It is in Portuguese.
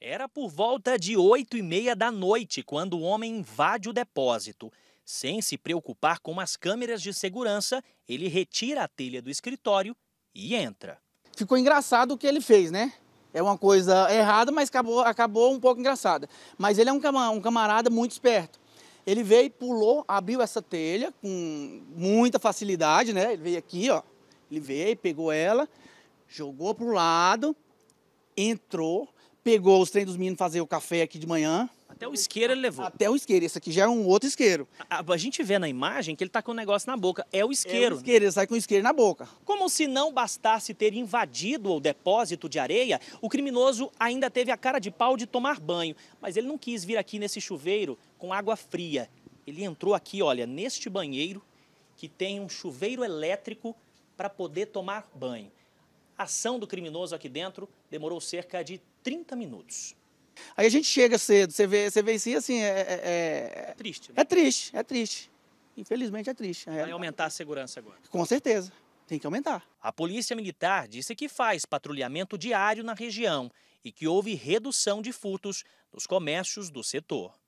Era por volta de oito e meia da noite quando o homem invade o depósito. Sem se preocupar com as câmeras de segurança, ele retira a telha do escritório e entra. Ficou engraçado o que ele fez, né? É uma coisa errada, mas acabou, acabou um pouco engraçada. Mas ele é um camarada muito esperto. Ele veio, pulou, abriu essa telha com muita facilidade, né? Ele veio aqui, ó. Ele veio, pegou ela, jogou para o lado, entrou, pegou os trem dos meninos fazer o café aqui de manhã. Até o isqueiro ele levou. Até o isqueiro. Esse aqui já é um outro isqueiro. A, a gente vê na imagem que ele tá com um negócio na boca. É o isqueiro. É o né? isqueiro, ele sai com o isqueiro na boca. Como se não bastasse ter invadido o depósito de areia, o criminoso ainda teve a cara de pau de tomar banho. Mas ele não quis vir aqui nesse chuveiro com água fria. Ele entrou aqui, olha, neste banheiro que tem um chuveiro elétrico para poder tomar banho. A ação do criminoso aqui dentro demorou cerca de 30 minutos. Aí a gente chega cedo, você vê, você vê isso assim, é, é, é, é triste. Né? É triste, é triste. Infelizmente é triste. É Vai aumentar a segurança agora? Com certeza, tem que aumentar. A Polícia Militar disse que faz patrulhamento diário na região e que houve redução de furtos nos comércios do setor.